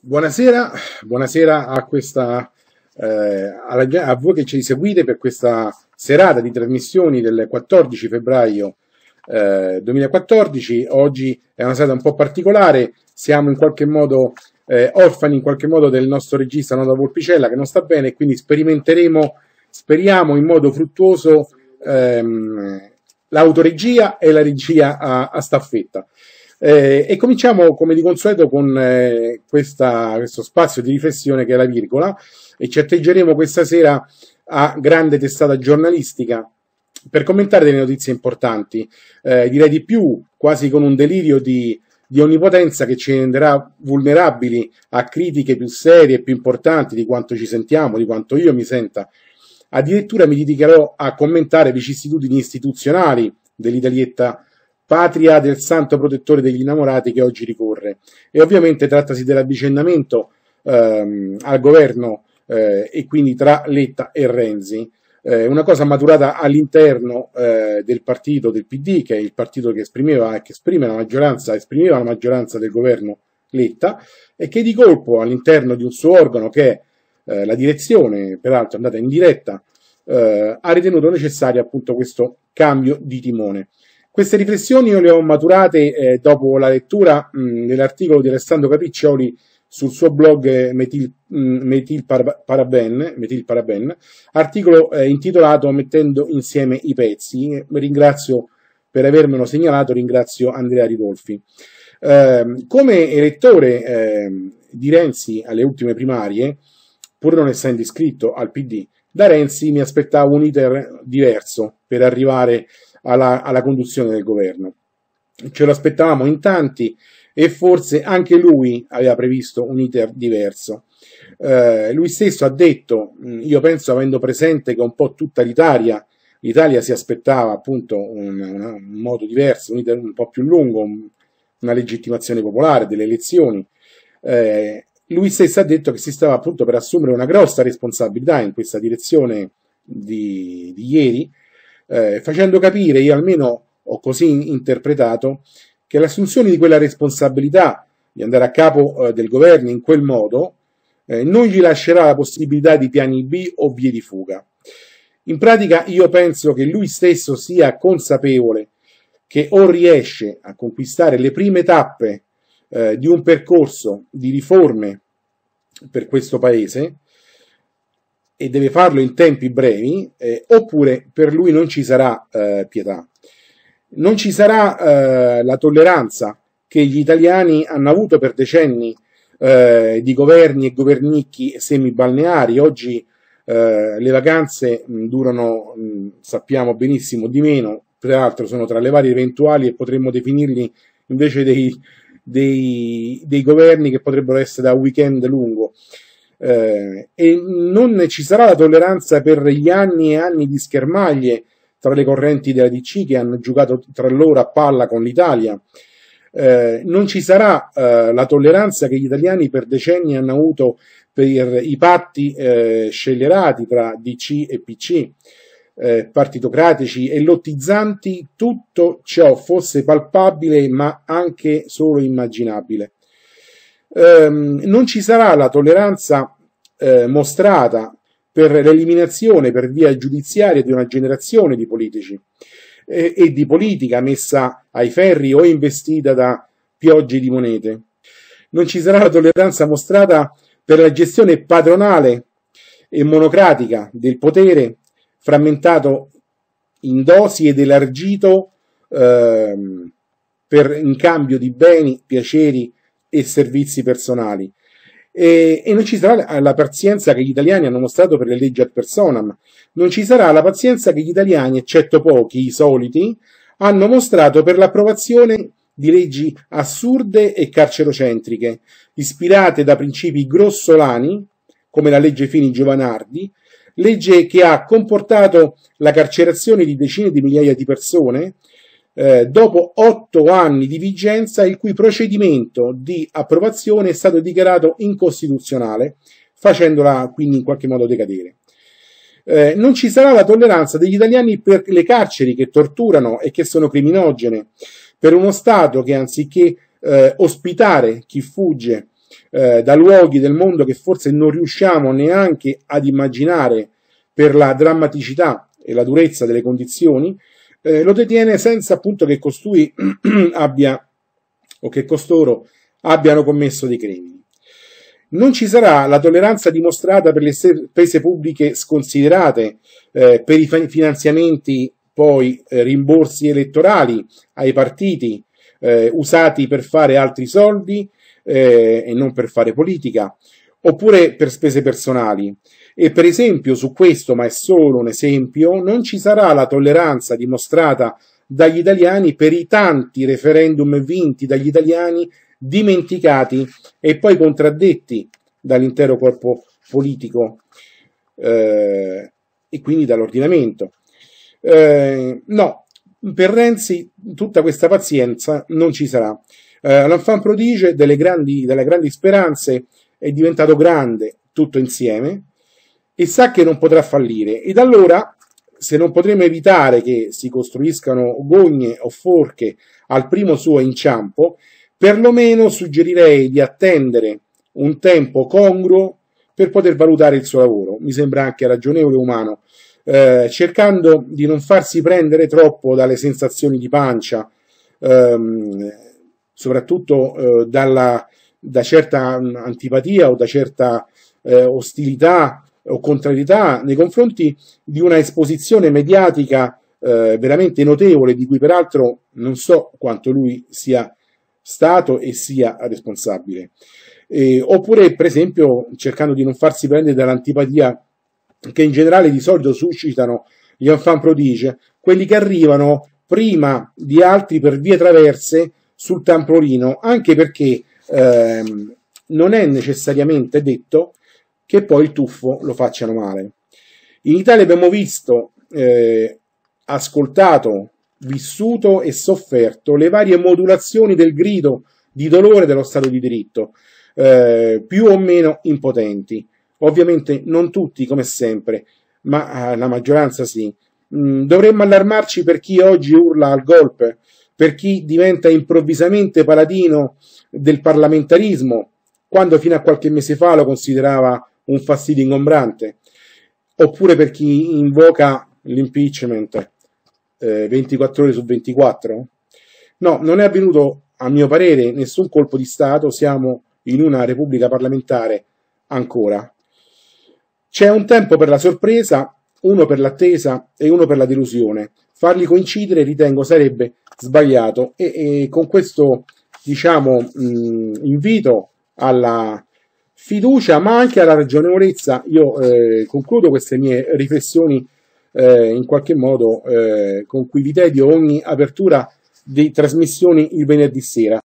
Buonasera, buonasera a, questa, eh, alla, a voi che ci seguite per questa serata di trasmissioni del 14 febbraio eh, 2014. Oggi è una serata un po' particolare, siamo in qualche modo eh, orfani in qualche modo del nostro regista Nota Volpicella che non sta bene, quindi sperimenteremo, speriamo in modo fruttuoso ehm, l'autoregia e la regia a, a staffetta. Eh, e cominciamo come di consueto con eh, questa, questo spazio di riflessione che è la virgola e ci atteggeremo questa sera a grande testata giornalistica per commentare delle notizie importanti, eh, direi di più, quasi con un delirio di, di onnipotenza che ci renderà vulnerabili a critiche più serie e più importanti di quanto ci sentiamo, di quanto io mi senta. Addirittura mi dedicherò a commentare vicissitudini istituzionali dell'Italietta patria del santo protettore degli innamorati che oggi ricorre. E ovviamente trattasi dell'avvicendamento ehm, al governo eh, e quindi tra Letta e Renzi. Eh, una cosa maturata all'interno eh, del partito del PD, che è il partito che esprimeva e che esprime la maggioranza, esprimeva la maggioranza del governo Letta, e che di colpo all'interno di un suo organo che è eh, la direzione, peraltro andata in diretta, eh, ha ritenuto necessario appunto questo cambio di timone. Queste riflessioni io le ho maturate eh, dopo la lettura dell'articolo mm, di Alessandro Capriccioli sul suo blog eh, Metil, mm, Metil, Paraben, Metil Paraben, articolo eh, intitolato Mettendo insieme i pezzi. Ringrazio per avermelo segnalato, ringrazio Andrea Ridolfi. Eh, come elettore ehm, di Renzi alle ultime primarie, pur non essendo iscritto al PD, da Renzi mi aspettavo un iter diverso per arrivare a alla, alla conduzione del governo. Ce lo aspettavamo in tanti e forse anche lui aveva previsto un iter diverso. Eh, lui stesso ha detto, mm, io penso avendo presente che un po' tutta l'Italia, l'Italia si aspettava appunto un, un modo diverso, un iter un po' più lungo, una legittimazione popolare delle elezioni. Eh, lui stesso ha detto che si stava appunto per assumere una grossa responsabilità in questa direzione di, di ieri eh, facendo capire, io almeno ho così interpretato, che l'assunzione di quella responsabilità di andare a capo eh, del governo in quel modo eh, non gli lascerà la possibilità di piani B o vie di fuga. In pratica io penso che lui stesso sia consapevole che o riesce a conquistare le prime tappe eh, di un percorso di riforme per questo paese, e deve farlo in tempi brevi, eh, oppure per lui non ci sarà eh, pietà. Non ci sarà eh, la tolleranza che gli italiani hanno avuto per decenni eh, di governi e governicchi semibalneari. Oggi eh, le vacanze mh, durano, mh, sappiamo benissimo, di meno, tra l'altro sono tra le varie eventuali e potremmo definirli invece dei, dei, dei governi che potrebbero essere da weekend lungo eh, e non ci sarà la tolleranza per gli anni e anni di schermaglie tra le correnti della DC che hanno giocato tra loro a palla con l'Italia. Eh, non ci sarà eh, la tolleranza che gli italiani per decenni hanno avuto per i patti eh, scellerati tra DC e PC, eh, partitocratici e lottizzanti, tutto ciò fosse palpabile ma anche solo immaginabile ehm, non ci sarà la tolleranza eh, mostrata per l'eliminazione per via giudiziaria di una generazione di politici eh, e di politica messa ai ferri o investita da piogge di monete. Non ci sarà la tolleranza mostrata per la gestione padronale e monocratica del potere frammentato in dosi ed elargito ehm, per, in cambio di beni, piaceri e servizi personali. E, e non ci sarà la pazienza che gli italiani hanno mostrato per le leggi ad personam, non ci sarà la pazienza che gli italiani, eccetto pochi, i soliti, hanno mostrato per l'approvazione di leggi assurde e carcerocentriche, ispirate da principi grossolani, come la legge Fini-Giovanardi, legge che ha comportato la carcerazione di decine di migliaia di persone, eh, dopo otto anni di vigenza il cui procedimento di approvazione è stato dichiarato incostituzionale, facendola quindi in qualche modo decadere. Eh, non ci sarà la tolleranza degli italiani per le carceri che torturano e che sono criminogene, per uno Stato che anziché eh, ospitare chi fugge eh, da luoghi del mondo che forse non riusciamo neanche ad immaginare per la drammaticità e la durezza delle condizioni, eh, lo detiene senza appunto che costui abbia o che costoro abbiano commesso dei crimini. Non ci sarà la tolleranza dimostrata per le spese pubbliche sconsiderate, eh, per i finanziamenti, poi eh, rimborsi elettorali ai partiti eh, usati per fare altri soldi eh, e non per fare politica, oppure per spese personali. E per esempio su questo, ma è solo un esempio, non ci sarà la tolleranza dimostrata dagli italiani per i tanti referendum vinti dagli italiani, dimenticati e poi contraddetti dall'intero corpo politico eh, e quindi dall'ordinamento. Eh, no, per Renzi tutta questa pazienza non ci sarà. Eh, L'enfant prodige delle grandi, delle grandi speranze è diventato grande tutto insieme, e sa che non potrà fallire ed allora se non potremo evitare che si costruiscano gogne o forche al primo suo inciampo, perlomeno suggerirei di attendere un tempo congruo per poter valutare il suo lavoro. Mi sembra anche ragionevole e umano, eh, cercando di non farsi prendere troppo dalle sensazioni di pancia, ehm, soprattutto eh, dalla, da certa antipatia o da certa eh, ostilità o contrarietà nei confronti di una esposizione mediatica eh, veramente notevole, di cui peraltro non so quanto lui sia stato e sia responsabile. Eh, oppure, per esempio, cercando di non farsi prendere dall'antipatia che in generale di solito suscitano gli enfant prodige, quelli che arrivano prima di altri per vie traverse sul tampolino, anche perché ehm, non è necessariamente detto che poi il tuffo lo facciano male. In Italia abbiamo visto, eh, ascoltato, vissuto e sofferto le varie modulazioni del grido di dolore dello Stato di diritto, eh, più o meno impotenti. Ovviamente non tutti, come sempre, ma eh, la maggioranza sì. Mm, dovremmo allarmarci per chi oggi urla al golpe, per chi diventa improvvisamente paladino del parlamentarismo, quando fino a qualche mese fa lo considerava un fastidio ingombrante, oppure per chi invoca l'impeachment eh, 24 ore su 24? No, non è avvenuto, a mio parere, nessun colpo di Stato, siamo in una repubblica parlamentare ancora. C'è un tempo per la sorpresa, uno per l'attesa e uno per la delusione. Farli coincidere ritengo sarebbe sbagliato e, e con questo diciamo mh, mm, invito alla fiducia ma anche alla ragionevolezza. Io eh, concludo queste mie riflessioni eh, in qualche modo eh, con cui vi tedio ogni apertura di trasmissioni il venerdì sera.